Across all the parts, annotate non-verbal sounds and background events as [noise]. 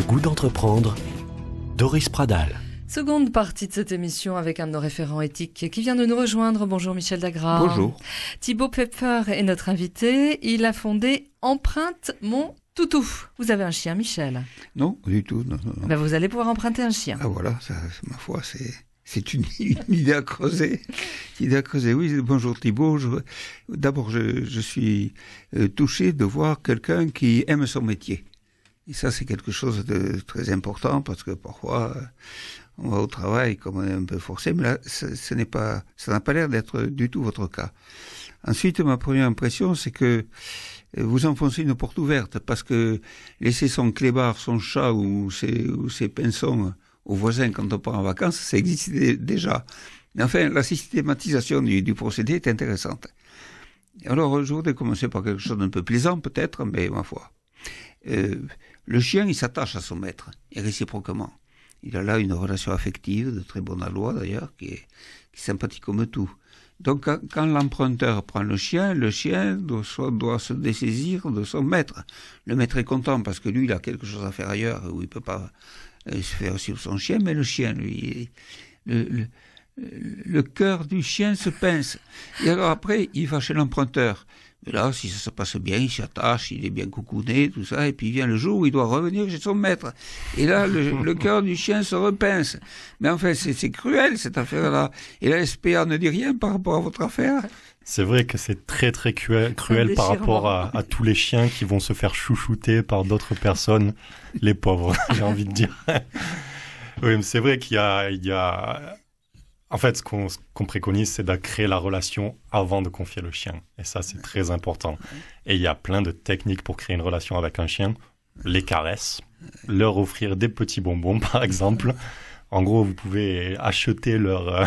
Le goût d'entreprendre, Doris Pradal. Seconde partie de cette émission avec un de nos référents éthiques qui vient de nous rejoindre. Bonjour Michel Dagra. Bonjour. Thibaut Pepper est notre invité. Il a fondé Empreinte Mon Toutou. Vous avez un chien, Michel Non, du tout. Ben, vous allez pouvoir emprunter un chien. Ah voilà, ma foi, c'est... [laughs] une, idée à creuser. Oui, bonjour Thibault. D'abord, je, suis euh, touché de voir quelqu'un qui aime son métier. Et ça, c'est quelque chose de très important parce que parfois, euh, on va au travail comme on est un peu forcé, mais là, ça n'a pas l'air d'être du tout votre cas. Ensuite, ma première impression, c'est que euh, vous enfoncez une porte ouverte parce que laisser son clébard, son chat ou ses, ou pinsons aux voisins quand on part en vacances, ça existe déjà. enfin, la systématisation du, procédé est intéressante. Alors, je voudrais commencer par quelque chose d'un peu plaisant, peut-être, mais ma foi. Euh, le chien, il s'attache à son maître, et réciproquement. Il a là une relation affective, de très bonne loi d'ailleurs, qui est, qui sympathique comme tout. Donc quand l'emprunteur prend le chien, le chien doit, se dessaisir de son maître. Le maître est content parce que lui, il a quelque chose à faire ailleurs où il ne peut pas euh, se faire sur son chien, mais le chien, lui, le cœur du chien se pince. Et alors après, il va chez l'emprunteur. Mais là, si ça se passe bien, il s'attache, il est bien coucouné, tout ça, et puis vient le jour où il doit revenir chez son maître. Et là, le, [laughs] cœur du chien se repince. Mais en fait, c'est cruel, cette affaire-là. Et la SPA ne dit rien par rapport à votre affaire. C'est vrai que c'est très très cruel, par rapport à, tous les chiens qui vont se faire chouchouter par d'autres personnes, les pauvres, [laughs] j'ai envie de dire. oui, mais c'est vrai qu'il y a, il y a en fait, ce qu'on préconise, c'est de créer la relation avant de confier le chien. Et ça, c'est très important. Et il y a plein de techniques pour créer une relation avec un chien. Les caresses, leur offrir des petits bonbons, [laughs] par exemple. En gros, vous pouvez acheter leur, euh,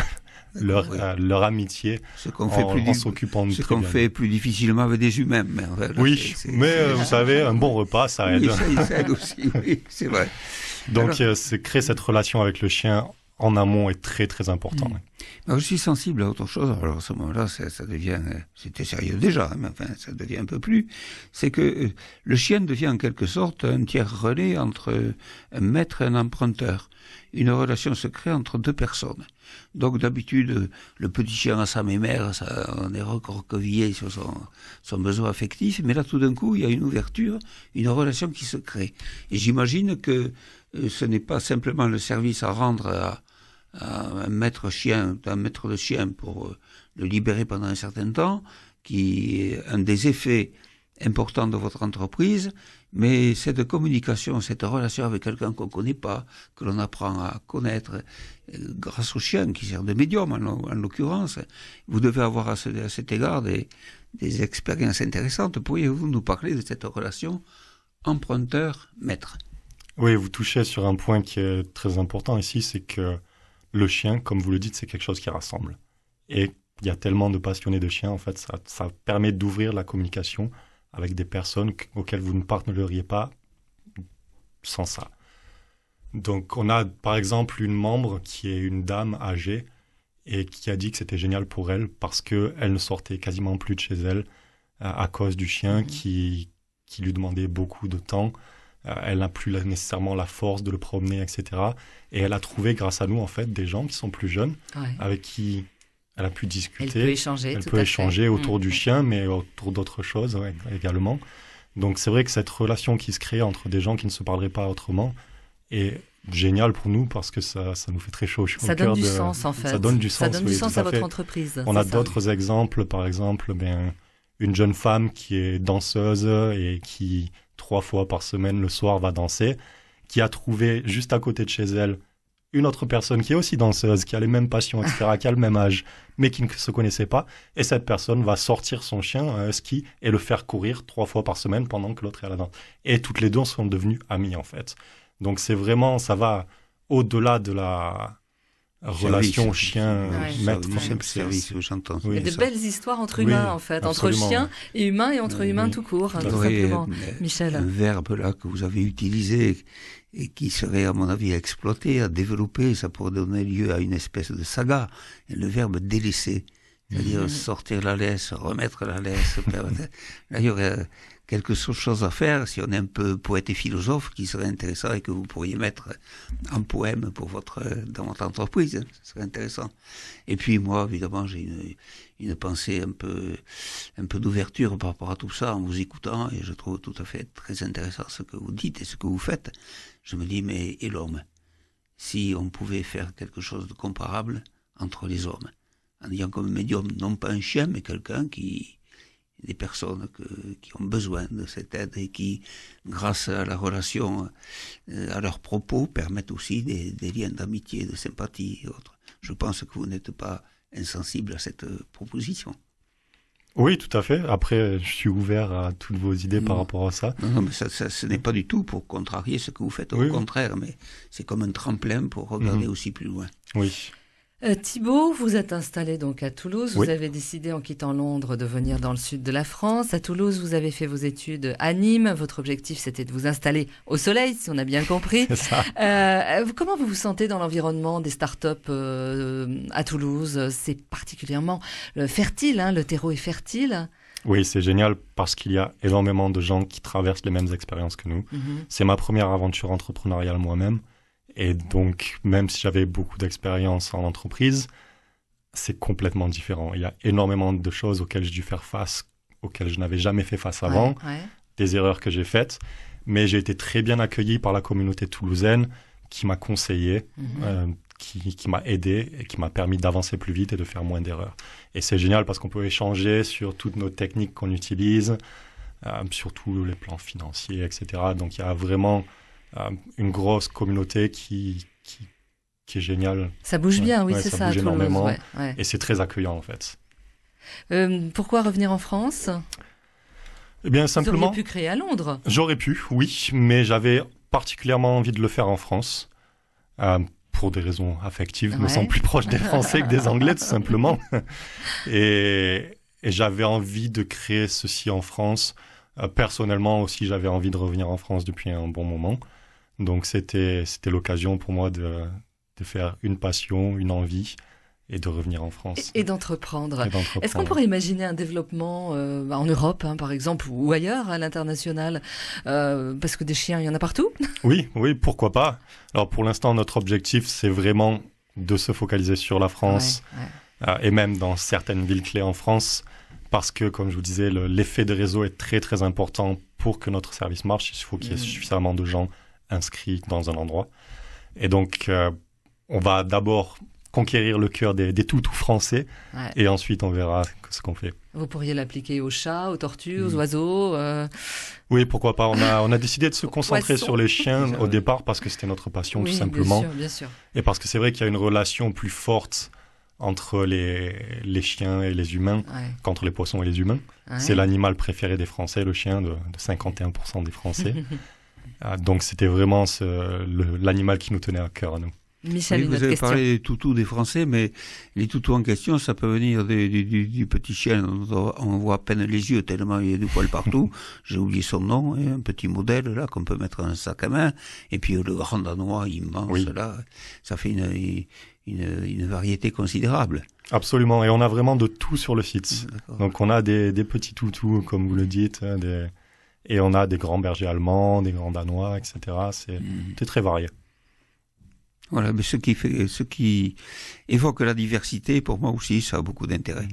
euh, leur, amitié ce fait en s'occupant de Ce qu'on fait plus difficilement avec des humains. oui, mais euh, vous savez, un bon repas, ça aide. ça, aide [laughs] aussi, oui, c'est vrai. Donc, c'est créer cette relation avec le chien en amont est très très important. je mm. suis sensible à autre chose. Alors à ce moment-là, ça, devient, euh, c'était sérieux déjà, hein, mais enfin ça devient un peu plus. C'est que euh, le chien devient en quelque sorte un tiers relais entre euh, un maître et un emprunteur. Une relation se crée entre deux personnes. Donc d'habitude, le petit chien à sa mémère, ça, on est recroquevillé sur son besoin affectif, mais là tout d'un coup, il y a une ouverture, une relation qui se crée. Et j'imagine que ce n'est pas simplement le service à rendre à, euh, un maître chien, un maître de chien pour euh, le libérer pendant un certain temps, qui est un des effets importants de votre entreprise, mais cette communication, cette relation avec quelqu'un qu'on ne connaît pas, que l'on apprend à connaître, euh, grâce au chien qui sert de médium en, l'occurrence, vous devez avoir à, à cet égard des, des expériences intéressantes. Pourriez-vous nous parler de cette relation emprunteur-maître Oui, vous touchez sur un point qui est très important ici, c'est que le chien, comme vous le dites, c'est quelque chose qui rassemble. Et il y a tellement de passionnés de chiens, en fait, ça, permet d'ouvrir la communication avec des personnes auxquelles vous ne parleriez pas sans ça. Donc, on a par exemple une membre qui est une dame âgée et qui a dit que c'était génial pour elle parce qu'elle ne sortait quasiment plus de chez elle euh, à cause du chien mhm. qui lui demandait beaucoup de temps. Euh, elle n'a plus nécessairement la force de le promener, etc. Et elle a trouvé, grâce à nous, en fait, des gens qui sont plus jeunes, avec qui elle a pu discuter. Elle peut échanger. Elle peut échanger autour mm, du mm. chien, mais autour d'autres choses également. Donc c'est vrai que cette relation qui se crée entre des gens qui ne se parleraient pas autrement est géniale pour nous parce que ça, nous fait très chaud. ça donne du sens en fait. Ça donne du à, votre entreprise. On a d'autres exemples, par exemple, ben, une jeune femme qui est danseuse et qui trois fois par semaine le soir va danser, qui a trouvé juste à côté de chez elle une autre personne qui est aussi danseuse, qui a les mêmes passions, etc., qui a le même âge, mais qui ne se connaissait pas. Et cette personne va sortir son chien à un ski et le faire courir trois fois par semaine pendant que l'autre est à la danse. Et toutes les deux sont devenues amies, en fait. Donc c'est vraiment, ça va au-delà de la, relation chien-maître. service, j'entends. Oui, de belles histoires entre humains, en fait, entre chiens et humains et entre humains tout court, hein, simplement. Michel. Un verbe là que vous avez utilisé et qui serait, à mon avis, à exploiter, à développer, ça pourrait donner lieu à une espèce de saga. le verbe délaisser, c'est-à-dire mm-hmm. sortir la laisse, remettre la laisse quelque chose à faire, si on est un peu poète et philosophe, qui serait intéressant et que vous pourriez mettre en poème pour votre, dans votre entreprise. Hein, ce serait intéressant. Et puis moi, évidemment, j'ai une, une pensée un peu, un peu d'ouverture par rapport à tout ça en vous écoutant et je trouve tout à fait très intéressant ce que vous dites et ce que vous faites. Je me dis, mais et l'homme Si on pouvait faire quelque chose de comparable entre les hommes, en ayant comme médium non pas un chien, mais quelqu'un qui, des personnes qui ont besoin de cette aide et qui, grâce à la relation, euh, à leurs propos, permettent aussi des, liens d'amitié, de sympathie et autres. Je pense que vous n'êtes pas insensible à cette proposition. Oui, tout à fait. Après, je suis ouvert à toutes vos idées par rapport à ça. Non, mais ça, ce n'est pas du tout pour contrarier ce que vous faites. Au contraire, mais c'est comme un tremplin pour regarder mhm. aussi plus loin. Oui. Euh, Thibault, vous êtes installé donc à Toulouse. Vous avez décidé en quittant Londres de venir dans le sud de la France. À Toulouse, vous avez fait vos études à Nîmes. Votre objectif, c'était de vous installer au soleil, si on a bien compris. [laughs] Euh, comment vous vous sentez dans l'environnement des startups euh, à Toulouse C'est particulièrement euh, fertile, hein, le terreau est fertile. Oui, c'est génial parce qu'il y a énormément de gens qui traversent les mêmes expériences que nous. Mm-hmm. C'est ma première aventure entrepreneuriale moi-même. Et donc, même si j'avais beaucoup d'expérience en entreprise, c'est complètement différent. Il y a énormément de choses auxquelles j'ai dû faire face, auxquelles je n'avais jamais fait face avant, des erreurs que j'ai faites. Mais j'ai été très bien accueilli par la communauté toulousaine qui m'a conseillé, mhm. euh, qui, m'a aidé et qui m'a permis d'avancer plus vite et de faire moins d'erreurs. Et c'est génial parce qu'on peut échanger sur toutes nos techniques qu'on utilise, euh, sur tous les plans financiers, etc. Donc il y a vraiment euh, une grosse communauté qui, qui, qui est géniale. Ça bouge bien, oui, c'est ça. Ça bouge énormément. et c'est très accueillant, en fait. Euh, pourquoi revenir en France Eh bien, simplement. j'aurais pu créer à Londres J'aurais pu, oui, mais j'avais particulièrement envie de le faire en France. Euh, pour des raisons affectives, me sens plus proche des Français que des Anglais, tout simplement. [laughs] Et, j'avais envie de créer ceci en France. personnellement aussi, j'avais envie de revenir en France depuis un bon moment. Donc c'était l'occasion pour moi de, faire une passion, une envie et de revenir en France. Et, d'entreprendre. Est-ce qu'on pourrait imaginer un développement euh, en Europe, hein, par exemple, ou ailleurs, à l'international euh, Parce que des chiens, il y en a partout [laughs] Oui, oui, pourquoi pas Alors pour l'instant, notre objectif, c'est vraiment de se focaliser sur la France, euh, et même dans certaines villes clés en France, parce que, comme je vous disais, l'effet de réseau est très, très important pour que notre service marche. Il faut qu'il y ait mm. suffisamment de gens inscrit dans un endroit. Et donc, euh, on va d'abord conquérir le cœur des, des tout français et ensuite on verra ce qu'on fait. Vous pourriez l'appliquer aux chats, aux tortues, aux mm. oiseaux. Euh. Oui, pourquoi pas. On a, on a décidé de se concentrer sur les chiens [laughs] au départ parce que c'était notre passion tout simplement. Bien sûr, bien sûr. Et parce que c'est vrai qu'il y a une relation plus forte entre les, les chiens et les humains qu'entre les poissons et les humains. C'est l'animal préféré des Français, le chien de, de 51% des Français. [laughs] Ah, donc c'était vraiment l'animal qui nous tenait à cœur à nous. Michel, vous avez parlé des toutous des Français, mais les toutous en question, ça peut venir des, du, petit chien on voit à peine les yeux tellement il y a du poil partout. [laughs] J'ai oublié son nom, hein, un petit modèle là qu'on peut mettre dans un sac à main. Et puis le grand danois immense là, ça fait une, une, variété considérable. Absolument, et on a vraiment de tout sur le site. Donc on a des, des petits toutous, comme vous le dites, hein, des, et on a des grands bergers allemands, des grands danois, etc. Mm. C'est très varié. Voilà, mais ce qui, fait, ce qui évoque la diversité, pour moi aussi, ça a beaucoup d'intérêt.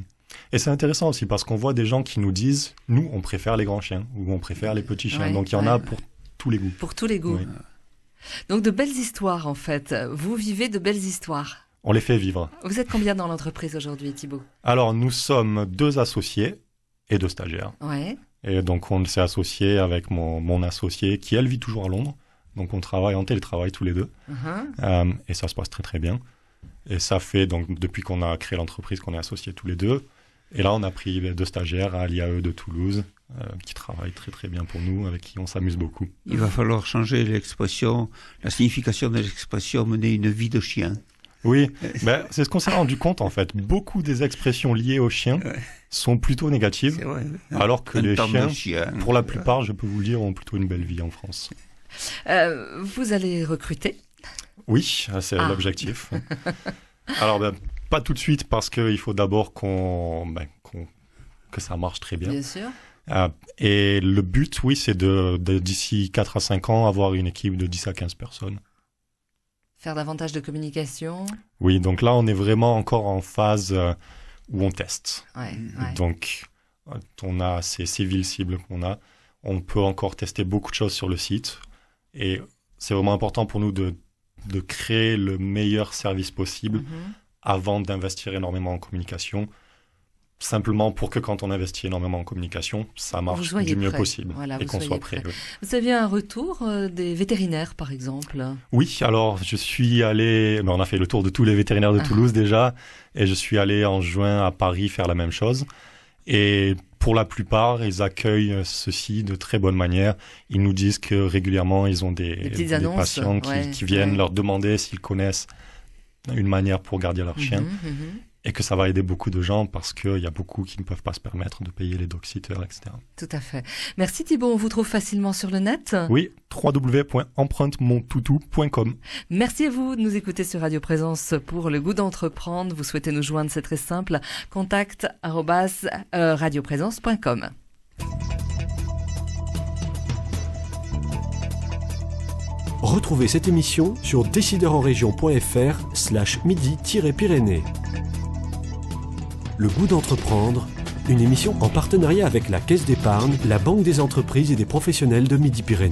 Et c'est intéressant aussi parce qu'on voit des gens qui nous disent, nous, on préfère les grands chiens ou on préfère les petits chiens. Donc il y en a pour tous les goûts. Pour tous les goûts. Euh, donc de belles histoires, en fait. Vous vivez de belles histoires. On les fait vivre. Vous êtes combien dans l'entreprise aujourd'hui, Thibault Alors, nous sommes deux associés et deux stagiaires. Ouais. Et donc on s'est associé avec mon, associé qui, elle, vit toujours à Londres. Donc on travaille en télétravail tous les deux. Uh-huh. Euh, et ça se passe très très bien. Et ça fait donc depuis qu'on a créé l'entreprise qu'on est associés tous les deux. Et là on a pris deux stagiaires à l'IAE de Toulouse euh, qui travaillent très très bien pour nous, avec qui on s'amuse beaucoup. Il va falloir changer l'expression, la signification de l'expression mener une vie de chien. Oui, [laughs] ben, c'est ce qu'on s'est rendu compte en fait. Beaucoup des expressions liées aux chiens sont plutôt négatives, alors que les chiens, pour la plupart, je peux vous le dire, ont plutôt une belle vie en France. Euh, vous allez recruter Oui, c'est ah. l'objectif. alors, ben, pas tout de suite, parce qu'il faut d'abord ben, qu'on, que ça marche très bien. Bien sûr. Euh, et le but, oui, c'est de, d'ici 4 à 5 ans, avoir une équipe de 10 à 15 personnes. Faire davantage de communication Oui, donc là, on est vraiment encore en phase... Euh, où on teste. Donc, euh, on a ces, civils villes cibles qu'on a. On peut encore tester beaucoup de choses sur le site. Et c'est vraiment important pour nous de, créer le meilleur service possible mhm. avant d'investir énormément en communication simplement pour que quand on investit énormément en communication, ça marche du mieux possible et qu'on soit prêt. Vous avez un retour euh, des vétérinaires, par exemple Oui, alors je suis allé, ben, on a fait le tour de tous les vétérinaires de ah. Toulouse déjà, et je suis allé en juin à Paris faire la même chose. Et pour la plupart, ils accueillent ceci de très bonne manière. Ils nous disent que régulièrement, ils ont des, patients qui, viennent leur demander s'ils connaissent une manière pour garder leur chien. Mmh, mmh, mmh et que ça va aider beaucoup de gens parce qu'il y a beaucoup qui ne peuvent pas se permettre de payer les doxiteurs, etc. Tout à fait. Merci Thibault, on vous trouve facilement sur le net. Oui, www.empreintemontoutou.com Merci à vous de nous écouter sur Radio Présence pour le goût d'entreprendre. Vous souhaitez nous joindre, c'est très simple. Contact euh, radioprésence.com. Retrouvez cette émission sur décideurenregion.fr slash midi-pyrénées. Le goût d'entreprendre, une émission en partenariat avec la Caisse d'épargne, la Banque des entreprises et des professionnels de Midi-Pyrénées.